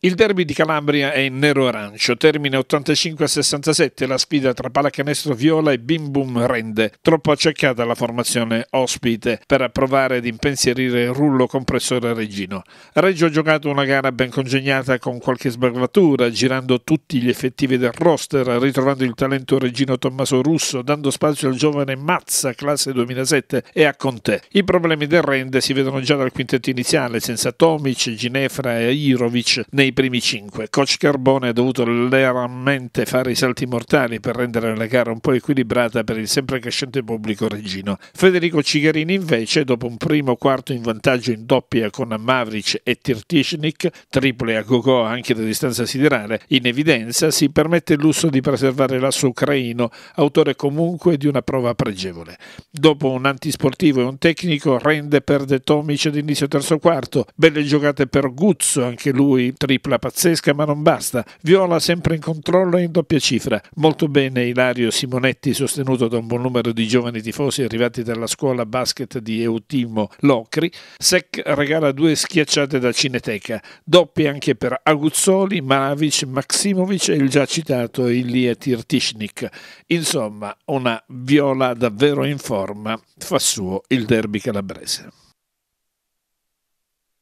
Il derby di Calabria è in nero-arancio. termine 85-67 la sfida tra pallacanestro viola e bim bum rende. Troppo accecata la formazione ospite per provare ad impensierire il rullo compressore regino. Reggio ha giocato una gara ben congegnata con qualche sbarbatura, girando tutti gli effettivi del roster, ritrovando il talento regino Tommaso Russo, dando spazio al giovane Mazza, classe 2007, e a Conte. I problemi del rende si vedono già dal quintetto iniziale, senza Tomic, Ginefra e Irovic nei nei primi 5. Coach Carbone ha dovuto leramente fare i salti mortali per rendere la gara un po' equilibrata per il sempre crescente pubblico reggino. Federico Cigarini invece, dopo un primo quarto in vantaggio in doppia con Mavric e Tirtishnik, triple a Gogò anche da distanza siderale, in evidenza si permette il lusso di preservare l'asso ucraino, autore comunque di una prova pregevole. Dopo un antisportivo e un tecnico, rende perde Tomic ad inizio terzo quarto, belle giocate per Guzzo, anche lui triple tripla pazzesca ma non basta, Viola sempre in controllo e in doppia cifra, molto bene Ilario Simonetti sostenuto da un buon numero di giovani tifosi arrivati dalla scuola basket di Eutimo Locri, Sec regala due schiacciate da Cineteca, doppie anche per Aguzzoli, Malavic, Maximovic e il già citato Ilia Tirtishnik, insomma una Viola davvero in forma, fa suo il derby calabrese.